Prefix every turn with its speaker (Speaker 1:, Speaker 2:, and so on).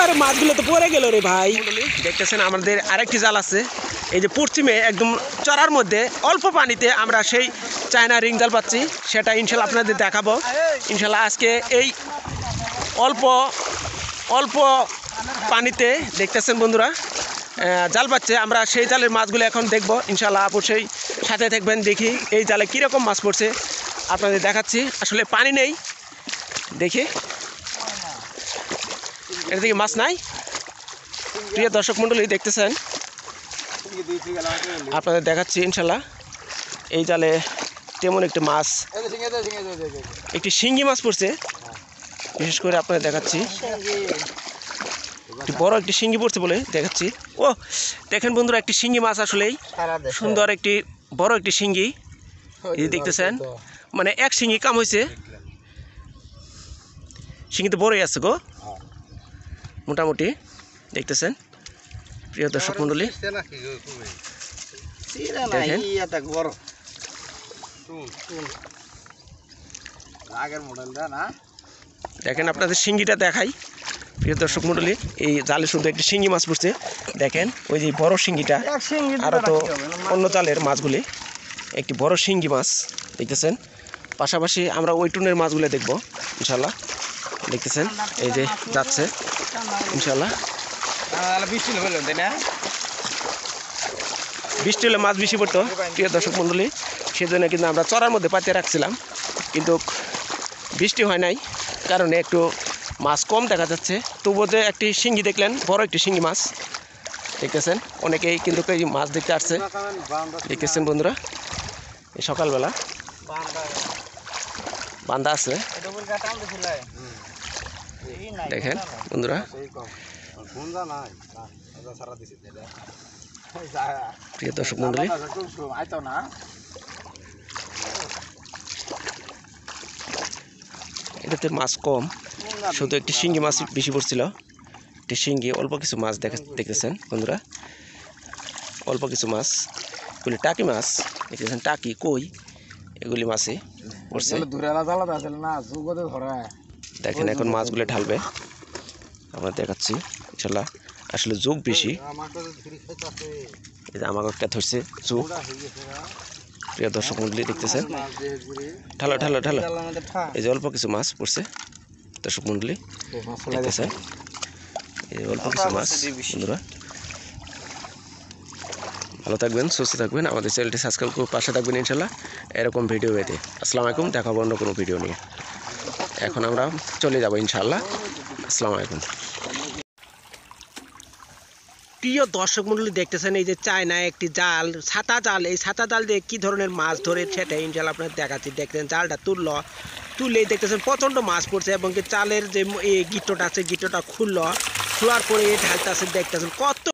Speaker 1: আরে মাছগুলো তো পরে গেল রে ভাই দেখতেছেন আমাদের আরেকটি জাল আছে এই যে পশ্চিমে একদম চড়ার মধ্যে অল্প পানিতে আমরা সেই চায়না রিং জাল পাচ্ছি সেটা ইনশাল্লাহ আপনাদের দেখাবো ইনশাল্লাহ আজকে এই অল্প অল্প পানিতে দেখতেছেন বন্ধুরা জাল পাচ্ছে আমরা সেই জালের মাছগুলো এখন দেখবো ইনশাল্লাহ আপু সেই সাথে থাকবেন দেখি এই জালে কীরকম মাছ পড়ছে আপনাদের দেখাচ্ছি আসলে পানি নেই দেখি এটা মাছ নাই প্রিয় দর্শক মন্ডলী দেখতেছেন আপনাদের দেখাচ্ছি ইনশাল্লাহ এই জালে তেমন একটি মাছ একটি শিঙ্গি মাছ পড়ছে বিশেষ করে আপনাদের দেখাচ্ছি একটি বড় একটি শিঙ্গি পড়ছে বলে দেখাচ্ছি ও দেখেন বন্ধুরা একটি শিঙ্গি মাছ আসলেই সুন্দর একটি বড় একটি শিঙ্গি এই দেখতেছেন মানে এক শিঙ্গি কাম হয়েছে শিঙ্গিতে বড়ই আছে গো মোটামুটি দেখতেছেন প্রিয় দর্শক মন্ডলী দেখেন আপনাদের শিঙ্গিটা দেখাই প্রিয় দর্শক মন্ডলী এই জালে শুধু একটি শিঙ্গি মাছ পড়ছে দেখেন ওই যে বড় শিঙ্গিটা আর তো মানে অন্য জালের মাছগুলি একটি বড় শিঙ্গি মাছ দেখতেছেন পাশাপাশি আমরা ওই টুনের মাছগুলো দেখব ইনশাল্লাহ দেখতেছেন এই যে যাচ্ছে বৃষ্টি হলে মাছ বেশি পড়তো প্রিয় দর্শক মন্ডলী সেজন্য কিন্তু আমরা চড়ার মধ্যে পাতিয়ে রাখছিলাম কিন্তু বৃষ্টি হয় নাই কারণে একটু মাছ কম দেখা যাচ্ছে তবুও যে একটি শিঙ্গি দেখলেন বড় একটি শিঙ্গি মাছ দেখতেছেন অনেকেই কিন্তু এই মাছ দেখতে আসছে দেখতেছেন বন্ধুরা সকালবেলা বান্দা আছে দেখেন বন্ধুরা প্রিয় দর্শক মন্ডলী এটাতে মাছ কম শুধু একটি শিঙ্গি মাছ বেশি পড়ছিল একটি শিঙ্গি অল্প কিছু মাছ দেখতেছেন বন্ধুরা অল্প কিছু মাছ এগুলি টাকি মাছ দেখতেছেন টাকি কই এগুলি মাছে পড়ছে আলাদা আলাদা আছে না ধরা দেখেন এখন মাছগুলো ঢালবে আমরা দেখাচ্ছি ইনশাল্লাহ আসলে জোক বেশি
Speaker 2: আমাকে একটা ধরছে জোক
Speaker 1: প্রিয় দর্শক মন্ডলী দেখতেছেন ঢালো ঢালো ঢালো এই যে অল্প কিছু মাছ পড়ছে দর্শক মন্ডলী দেখতেছেন এই অল্প কিছু মাছ বন্ধুরা ভালো থাকবেন সুস্থ থাকবেন আমাদের চ্যানেলটি সাবস্ক্রাইব করে পাশে থাকবেন ইনশাল্লাহ এরকম ভিডিও পেতে আসসালামু আলাইকুম দেখাবো অন্য কোনো ভিডিও নিয়ে এখন আমরা চলে যাব ইনশাল্লাহ আসসালামু আলাইকুম প্রিয় দর্শক মন্ডলী দেখতেছেন এই যে চায়নায় একটি জাল ছাতা জাল এই ছাতা জাল দিয়ে কী ধরনের মাছ ধরে সেটা ইনশাল্লাহ আপনার দেখাচ্ছি দেখতেছেন জালটা তুলল তুললেই দেখতেছেন প্রচণ্ড মাছ পড়ছে এবং চালের যে এই গিট্টটা আছে গিট্টটা খুলল খোলার পরে আছে দেখতেছেন কত